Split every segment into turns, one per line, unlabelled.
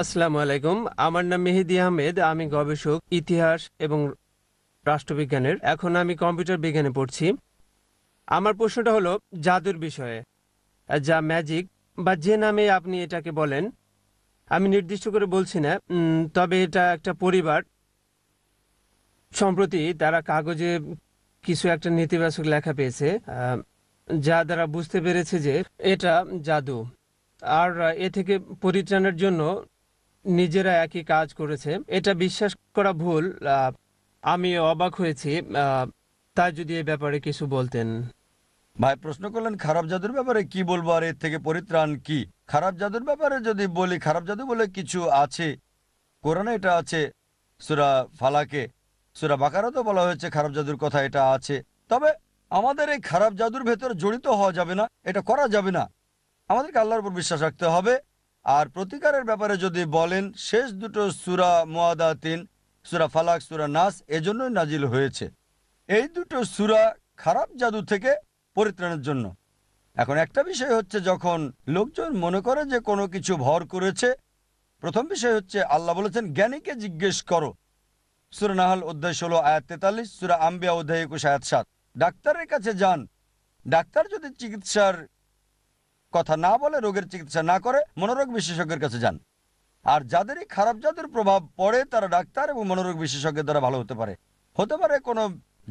আসসালামু আলাইকুম আমার নাম মেহেদি আহমেদ আমি গবেষক ইতিহাস এবং রাষ্ট্রবিজ্ঞানের এখন আমি কম্পিউটার বিজ্ঞানে পড়ছি আমার প্রশ্নটা হলো জাদুর বিষয়ে যা ম্যাজিক বা যে নামে আপনি এটাকে বলেন আমি নির্দিষ্ট করে বলছি না তবে এটা একটা পরিবার সম্প্রতি তারা কাগজে কিছু একটা নেতিবাচক লেখা পেয়েছে যা দ্বারা বুঝতে পেরেছে যে এটা জাদু আর এ থেকে পরিত্রাণের জন্য নিজেরা একই কাজ করেছে এটা বিশ্বাস করা ভুল আমি অবাক হয়েছি তাই যদি এ ব্যাপারে কিছু বলতেন ভাই প্রশ্ন
করলেন খারাপ জাদুর ব্যাপারে কি বলবো আর এর থেকে পরিত্রাণ কি খারাপ জাদুর ব্যাপারে যদি বলি খারাপ জাদু বলে কিছু আছে কোরআনে এটা আছে সুরা ফালাকে সুরা বাকারাতেও বলা হয়েছে খারাপ জাদুর কথা এটা আছে তবে আমাদের এই খারাপ জাদুর ভেতর জড়িত হওয়া যাবে না এটা করা যাবে না আমাদেরকে আল্লাহর উপর বিশ্বাস রাখতে হবে আর প্রতিকারের ব্যাপারে যদি বলেন শেষ দুটো সুরা মোয়াদাতিন সুরা ফালাক সুরা নাস এজন্যই নাজিল হয়েছে এই দুটো সুরা খারাপ জাদু থেকে পরিত্রাণের জন্য এখন একটা বিষয় হচ্ছে যখন লোকজন মনে করে যে কোনো কিছু ভর করেছে প্রথম বিষয় হচ্ছে আল্লাহ বলেছেন জ্ঞানীকে জিজ্ঞেস করো সুরা নাহাল অধ্যায় ষোলো আয়াত তেতাল্লিশ সুরা আম্বিয়া অধ্যায় একুশ আয়াত সাত ডাক্তারের কাছে যান ডাক্তার যদি চিকিৎসার কথা না বলে রোগের চিকিৎসা না করে মনোরোগ বিশেষজ্ঞের কাছে যান আর যাদেরই খারাপ জাদুর প্রভাব পড়ে তারা ডাক্তার এবং মনোরোগ বিশেষজ্ঞের দ্বারা ভালো হতে পারে হতে পারে কোনো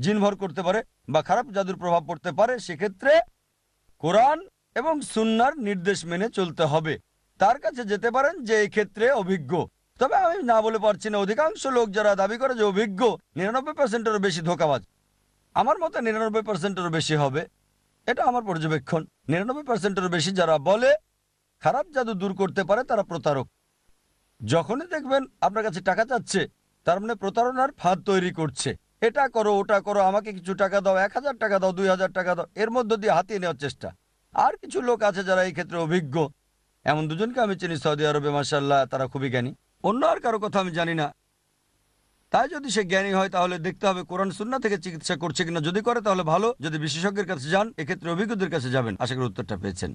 জিনভর করতে পারে বা খারাপ জাদুর প্রভাব পড়তে পারে সেক্ষেত্রে কোরআন এবং সুনার নির্দেশ মেনে চলতে হবে তার কাছে যেতে পারেন যে এই ক্ষেত্রে অভিজ্ঞ তবে আমি না বলে পারছি না অধিকাংশ লোক যারা দাবি করে যে অভিজ্ঞ নিরানব্বই পার্সেন্টেরও বেশি ধোকাবাজ আমার মতে নিরানব্বই পার্সেন্টেরও বেশি হবে এটা আমার পর্যবেক্ষণ নিরানব্বই পার্সেন্টের বেশি যারা বলে খারাপ জাদু দূর করতে পারে তারা প্রতারক যখনই দেখবেন আপনার কাছে টাকা চাচ্ছে তার মানে প্রতারণার ফাঁদ তৈরি করছে এটা করো ওটা করো আমাকে কিছু টাকা দাও এক হাজার টাকা দাও দুই হাজার টাকা দাও এর মধ্য দিয়ে হাতিয়ে নেওয়ার চেষ্টা আর কিছু লোক আছে যারা এই ক্ষেত্রে অভিজ্ঞ এমন দুজনকে আমি চিনি সৌদি আরবে মাসাল্লাহ তারা খুবই জ্ঞানী অন্য আর কারো কথা আমি জানি না তাই যদি সে জ্ঞানী হয় তাহলে দেখতে হবে কোরআন সুন্না থেকে চিকিৎসা করছে কিনা যদি করে তাহলে ভালো যদি বিশেষজ্ঞের কাছে যান এক্ষেত্রে অভিজ্ঞদের
কাছে যাবেন আশা করি উত্তরটা পেয়েছেন